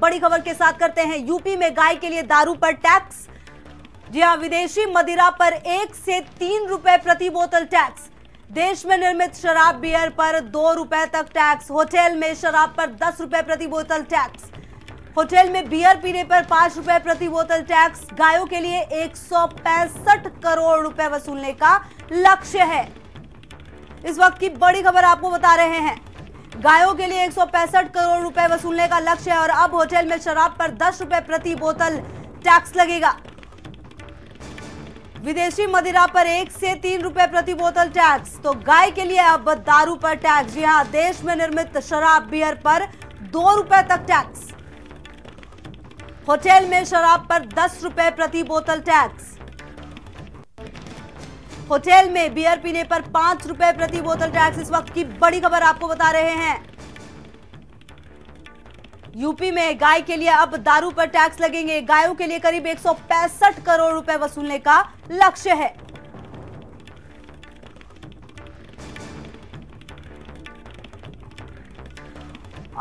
बड़ी खबर के साथ करते हैं यूपी में गाय के लिए दारू पर टैक्स जी हाँ विदेशी मदिरा पर एक से तीन रुपए प्रति बोतल टैक्स देश में निर्मित शराब बियर पर दो रुपए तक टैक्स होटल में शराब पर दस रुपए प्रति बोतल टैक्स होटल में बियर पीने पर पांच रुपए प्रति बोतल टैक्स गायों के लिए एक करोड़ रुपए वसूलने का लक्ष्य है इस वक्त की बड़ी खबर आपको बता रहे हैं गायों के लिए एक करोड़ रुपए वसूलने का लक्ष्य है और अब होटल में शराब पर दस रुपए प्रति बोतल टैक्स लगेगा विदेशी मदिरा पर एक से तीन रुपए प्रति बोतल टैक्स तो गाय के लिए अब दारू पर टैक्स जी हाँ देश में निर्मित शराब बियर पर दो रुपए तक टैक्स होटल में शराब पर दस रुपए प्रति बोतल टैक्स होटल में बियर पीने पर पांच रुपए प्रति बोतल टैक्स इस वक्त की बड़ी खबर आपको बता रहे हैं यूपी में गाय के लिए अब दारू पर टैक्स लगेंगे गायों के लिए करीब एक करोड़ रुपए वसूलने का लक्ष्य है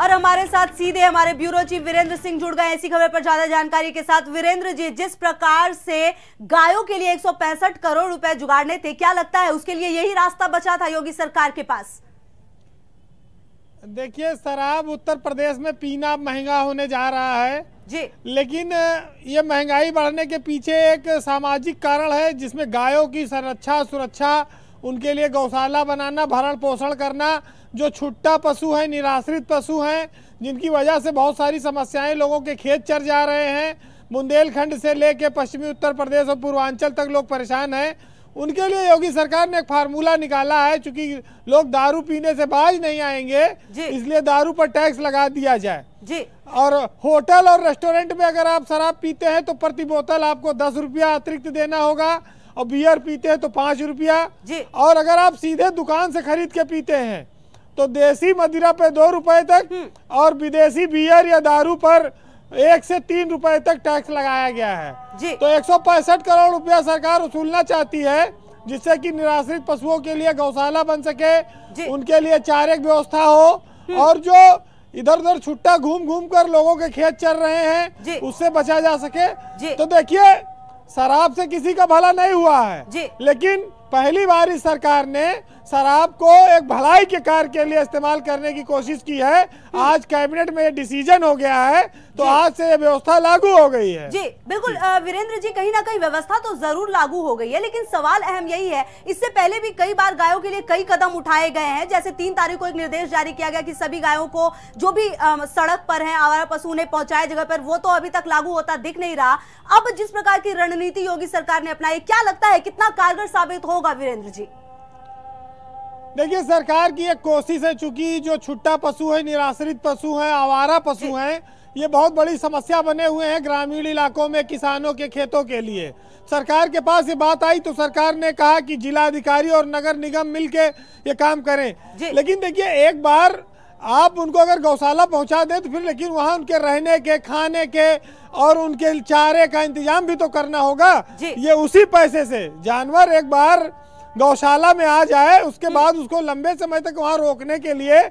और हमारे साथ सीधे हमारे ब्यूरो चीफ वीरेंद्र सिंह जुड़ गए ऐसी खबर पर ज्यादा जानकारी के साथ वीरेंद्र जी जिस प्रकार से गायों के लिए एक करोड़ रुपए जुगाड़ने थे क्या लगता है उसके लिए यही रास्ता बचा था योगी सरकार के पास देखिए शराब उत्तर प्रदेश में पीना महंगा होने जा रहा है जी लेकिन ये महंगाई बढ़ने के पीछे एक सामाजिक कारण है जिसमें गायों की संरक्षा सुरक्षा उनके लिए गौशाला बनाना भरण पोषण करना जो छुट्टा पशु हैं निराश्रित पशु हैं जिनकी वजह से बहुत सारी समस्याएं लोगों के खेत चर जा रहे हैं बुंदेलखंड से लेके पश्चिमी उत्तर प्रदेश और पूर्वांचल तक लोग परेशान हैं उनके लिए योगी सरकार ने एक फार्मूला निकाला है क्योंकि लोग दारू पीने से बाज नहीं आएंगे इसलिए दारू पर टैक्स लगा दिया जाए जी और होटल और रेस्टोरेंट में अगर आप शराब पीते हैं तो प्रति बोतल आपको दस रुपया अतिरिक्त देना होगा और बियर पीते हैं तो पाँच रुपया और अगर आप सीधे दुकान से खरीद के पीते हैं तो देसी मदिरा पे दो रुपए तक हम्म। और विदेशी बियर या दारू पर एक से तीन रुपए तक टैक्स लगाया गया है तो एक करोड़ रुपया सरकार वसूलना चाहती है जिससे कि निराश्रित पशुओं के लिए गौशाला बन सके उनके लिए चारे की व्यवस्था हो हम्म। और जो इधर उधर छुट्टा घूम घूम कर लोगों के खेत चल रहे हैं उससे बचा जा सके तो देखिए शराब से किसी का भला नहीं हुआ है जी। लेकिन पहली बार इस सरकार ने शराब को एक भलाई के कार्य के लिए इस्तेमाल करने की कोशिश की है आज कैबिनेट में ये डिसीजन हो गया है तो आज से ये व्यवस्था लागू हो गई है जी बिल्कुल वीरेंद्र जी कहीं ना कहीं व्यवस्था तो जरूर लागू हो गई है लेकिन सवाल अहम यही है इससे पहले भी कई बार गायों के लिए कई कदम उठाए गए हैं जैसे तीन तारीख को एक निर्देश जारी किया गया कि सभी गायों को जो भी सड़क पर है आवारा पशु उन्हें पहुंचाए जगह पर वो तो अभी तक लागू होता दिख नहीं रहा अब जिस प्रकार की रणनीति योगी सरकार ने अपनाई क्या लगता है कितना कारगर साबित हो होगा वीरेंद्र जी देखिए सरकार की एक कोशिश है चूंकि जो छुट्टा पशु है निराश्रित पशु है आवारा पशु है ये बहुत बड़ी समस्या बने हुए हैं ग्रामीण इलाकों में किसानों के खेतों के लिए सरकार के पास ये बात आई तो सरकार ने कहा कि अधिकारी और नगर निगम मिलके ये काम करें लेकिन देखिए एक बार आप उनको अगर गौशाला पहुंचा दें तो फिर लेकिन वहां उनके रहने के खाने के और उनके चारे का इंतजाम भी तो करना होगा ये उसी पैसे से जानवर एक बार गौशाला में आ जाए उसके हम्म। बाद उसको लंबे समय तक वहाँ रोकने के लिए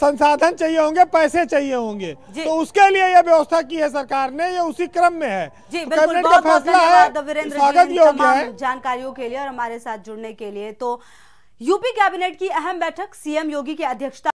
संसाधन चाहिए होंगे पैसे चाहिए होंगे तो उसके लिए यह व्यवस्था की है सरकार ने ये उसी क्रम में है तो कैबिनेट का फैसला है स्वागत योग्य है जानकारियों के लिए और हमारे साथ जुड़ने के लिए तो यूपी कैबिनेट की अहम बैठक सीएम योगी की अध्यक्षता